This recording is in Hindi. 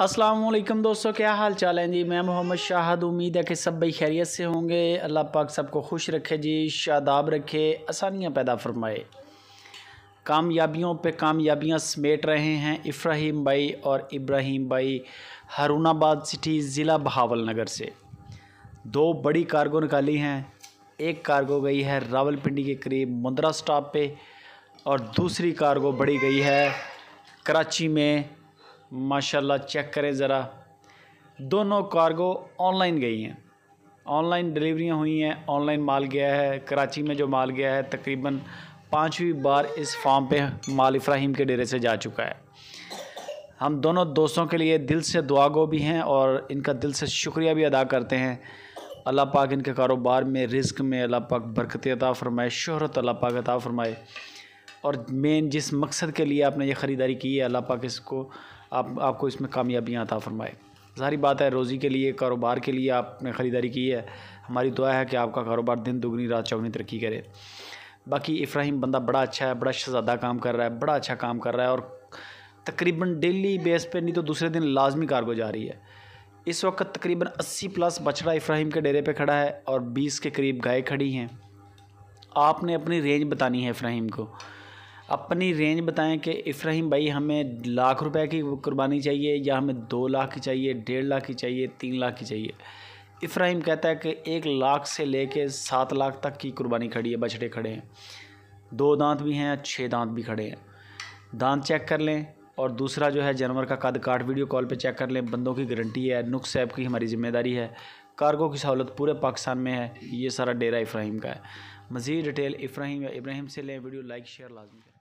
असलम दोस्तों क्या हाल चाल है जी मैं मोहम्मद शाहद उम्मीद है कि सब भाई खैरियत से होंगे अल्लाह पाक सबको खुश रखे जी शादाब रखे आसानियाँ पैदा फरमाए कामयाबियों पे कामयाबियाँ समेट रहे हैं इफ्राहिम भाई और इब्राहिम भाई हारूनाबाद सिटी ज़िला बहावल नगर से दो बड़ी कार्गो निकाली हैं एक कार्गो गई है रावलपिंडी के करीब मुंद्रा स्टॉप पे और दूसरी कार्गो बड़ी गई है कराची में माशाल्लाह चेक करें ज़रा दोनों कार्गो ऑनलाइन गई हैं ऑनलाइन डिलीवरियां हुई हैं ऑनलाइन माल गया है कराची में जो माल गया है तकरीबन पाँचवीं बार इस फॉर्म पे माल इफ्राहिम के डेरे से जा चुका है हम दोनों दोस्तों के लिए दिल से दुआ गो भी हैं और इनका दिल से शुक्रिया भी अदा करते हैं अल्लाह पाक इनके कारोबार में रिस्क में अल्लाह पाक बरकत अता फ़रमाए शहरत अल्लाह पाक अता फ़रमाए और मेन जिस मकसद के लिए आपने ये ख़रीदारी की है अल्लाह पाक इसको आप आपको इसमें कामयाबियाँ अता फरमाए सारी बात है रोज़ी के लिए कारोबार के लिए आपने ख़रीदारी की है हमारी दुआ है कि आपका कारोबार दिन दोगुनी रात चौगनी तरक्की करे बाकी इफ्राहिम बंदा बड़ा अच्छा है बड़ा शहजादा काम कर रहा है बड़ा अच्छा काम कर रहा है और तकरीबन डेली बेस पे नहीं तो दूसरे दिन लाजमी कार्गो जा रही है इस वक्त तकरीबन 80 प्लस बछड़ा इफ्राहिम के डेरे पे खड़ा है और 20 के करीब गाय खड़ी हैं आपने अपनी रेंज बतानी है इफ्राहिम को अपनी रेंज बताएं कि इफ्राहिम भाई हमें लाख रुपए की कुर्बानी चाहिए या हमें दो लाख की चाहिए डेढ़ लाख की चाहिए तीन लाख की चाहिए इफ्राहिम कहता है कि एक लाख से ले कर सात लाख तक की कुर्बानी खड़ी है बछड़े खड़े हैं दो दांत भी हैं छः दांत भी खड़े हैं दांत चेक कर लें और दूसरा जो है जानवर का कद काट वीडियो कॉल पे चेक कर लें बंदों की गारंटी है नुक सैब की हमारी ज़िम्मेदारी है कार्गो की सहूलत पूरे पाकिस्तान में है ये सारा डेरा इफ्राहिम का है मज़ीद डिटेल इफ्राहिम या इब्राहिम से लें वीडियो लाइक शेयर लाजमी